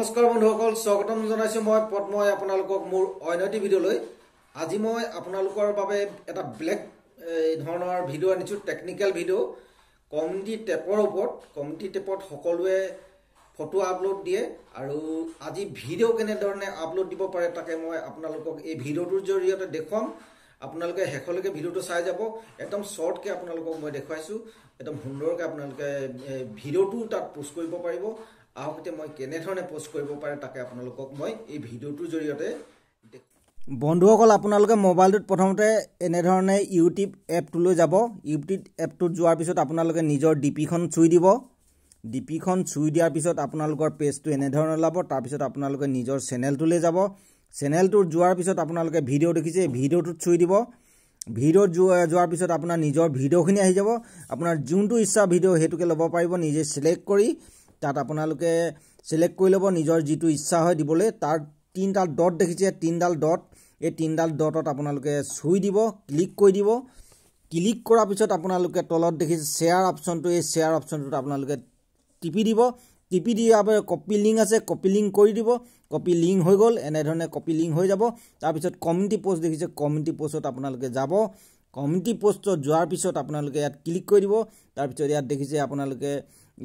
নমস্কাৰ বন্ধুসকল স্বাগতম জনাইছোঁ মই পদ্মই আপোনালোকক মোৰ অন্য এটি ভিডিঅ'লৈ আজি মই আপোনালোকৰ বাবে এটা ব্লেক ধৰণৰ ভিডিঅ' আনিছোঁ টেকনিকেল ভিডিঅ' কমিটি টেপৰ ওপৰত কমিটি টেপত সকলোৱে ফটো আপলোড দিয়ে আৰু আজি ভিডিঅ' কেনেধৰণে আপলোড দিব পাৰে তাকে মই আপোনালোকক এই ভিডিঅ'টোৰ জৰিয়তে দেখুৱাম আপোনালোকে শেষলৈকে ভিডিঅ'টো চাই যাব একদম শ্বৰ্টকৈ আপোনালোকক মই দেখুৱাইছোঁ একদম সুন্দৰকৈ আপোনালোকে ভিডিঅ'টোও তাত পোষ্ট কৰিব পাৰিব আহোঁতে মই কেনেধৰণে পোষ্ট কৰিব পাৰে তাকে আপোনালোকক মই এই ভিডিঅ'টোৰ জৰিয়তে বন্ধুসকল আপোনালোকে মোবাইলটোত প্ৰথমতে এনেধৰণে ইউটিউব এপটোলৈ যাব ইউটিউব এপটোত যোৱাৰ পিছত আপোনালোকে নিজৰ ডিপিখন চুই দিব ডিপিখন চুই দিয়াৰ পিছত আপোনালোকৰ পেজটো এনেধৰণে ওলাব তাৰপিছত আপোনালোকে নিজৰ চেনেলটোলৈ যাব চেনেলটোত যোৱাৰ পিছত আপোনালোকে ভিডিঅ' দেখিছে ভিডিঅ'টোত চুই দিব ভিডিঅ'ত যোৱাৰ পিছত আপোনাৰ নিজৰ ভিডিঅ'খিনি আহি যাব আপোনাৰ যোনটো ইচ্ছা ভিডিঅ' সেইটোকে ল'ব পাৰিব নিজে চিলেক্ট কৰি তাত আপোনালোকে চিলেক্ট কৰি ল'ব নিজৰ যিটো ইচ্ছা হয় দিবলৈ তাৰ তিনিডাল ডট দেখিছে তিনিডাল ডট এই তিনিডাল ডটত আপোনালোকে চুই দিব ক্লিক কৰি দিব ক্লিক কৰাৰ পিছত আপোনালোকে তলত দেখিছে শ্বেয়াৰ অপশ্যনটো এই শ্বেয়াৰ অপশ্যনটোত আপোনালোকে টিপি দিব টিপি দিয়াৰ কপি লিংক আছে কপি লিংক কৰি দিব কপি লিংক হৈ গ'ল এনেধৰণে কপি লিংক হৈ যাব তাৰপিছত কমিউনিটি পষ্ট দেখিছে কমিউনিটি পষ্টত আপোনালোকে যাব কমিটি পষ্টত যোৱাৰ পিছত আপোনালোকে ইয়াত ক্লিক কৰি দিব তাৰপিছত ইয়াত দেখিছে আপোনালোকে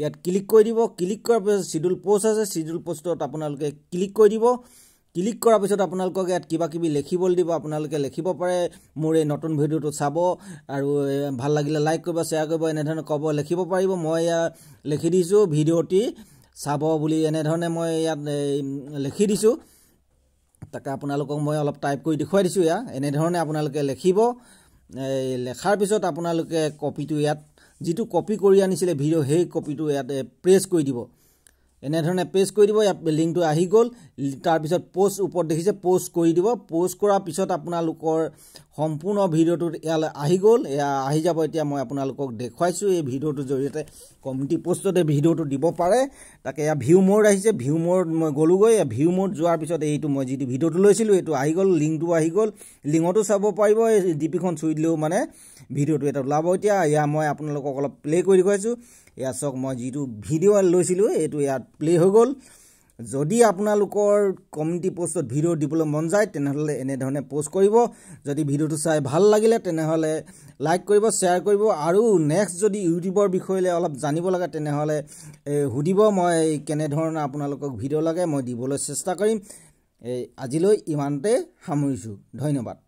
ইয়াত ক্লিক কৰি দিব ক্লিক কৰাৰ পিছত চিডুল পষ্ট আছে চিডুল পষ্টত আপোনালোকে ক্লিক কৰি দিব ক্লিক কৰাৰ পিছত আপোনালোকক ইয়াত কিবা কিবি লিখিবলৈ দিব আপোনালোকে লিখিব পাৰে মোৰ এই নতুন ভিডিঅ'টো চাব আৰু ভাল লাগিলে লাইক কৰিব শ্বেয়াৰ কৰিব এনেধৰণে ক'ব লিখিব পাৰিব মই ইয়াত লিখি দিছোঁ ভিডিঅ'টি চাব বুলি এনেধৰণে মই ইয়াত লিখি দিছোঁ তাকে আপোনালোকক মই অলপ টাইপ কৰি দেখুৱাই দিছোঁ ইয়াত এনেধৰণে আপোনালোকে লিখিব লেখাৰ পিছত আপোনালোকে কপিটো ইয়াত যিটো কপি কৰি আনিছিলে ভিডিঅ' সেই কপিটো ইয়াত প্ৰেছ কৰি দিব এনেধৰণে পেষ্ট কৰি দিব ইয়াত লিংকটো আহি গ'ল তাৰপিছত পষ্ট ওপৰত দেখিছে পষ্ট কৰি দিব পষ্ট কৰাৰ পিছত আপোনালোকৰ সম্পূৰ্ণ ভিডিঅ'টোত ইয়ালৈ আহি গ'ল এয়া আহি যাব এতিয়া মই আপোনালোকক দেখুৱাইছোঁ এই ভিডিঅ'টোৰ জৰিয়তে কমিটি পষ্টতে ভিডিঅ'টো দিব পাৰে তাকে এয়া ভিউ মোড আহিছে ভিউ মোড মই গ'লোঁগৈ এয়া ভিউ মোড যোৱাৰ পিছত এইটো মই যিটো ভিডিঅ'টো লৈছিলোঁ এইটো আহি গ'ল লিংকটো আহি গ'ল লিংকটো চাব পাৰিব এই ডিপিখন চুই দিলেও মানে ভিডিঅ'টো এটা ওলাব এতিয়া এয়া মই আপোনালোকক অলপ প্লে' কৰি দেখুৱাইছোঁ এয়া চাওক মই যিটো ভিডিঅ' লৈছিলোঁ এইটো ইয়াত প্লে' হৈ গ'ল যদি আপোনালোকৰ কমিউনিটি পষ্টত ভিডিঅ' দিবলৈ মন যায় তেনেহ'লে এনেধৰণে পষ্ট কৰিব যদি ভিডিঅ'টো চাই ভাল লাগিলে তেনেহ'লে লাইক কৰিব শ্বেয়াৰ কৰিব আৰু নেক্সট যদি ইউটিউবৰ বিষয়লৈ অলপ জানিব লাগে তেনেহ'লে সুধিব মই কেনেধৰণে আপোনালোকক ভিডিঅ' লাগে মই দিবলৈ চেষ্টা কৰিম এই আজিলৈ ইমানতে সামৰিছোঁ ধন্যবাদ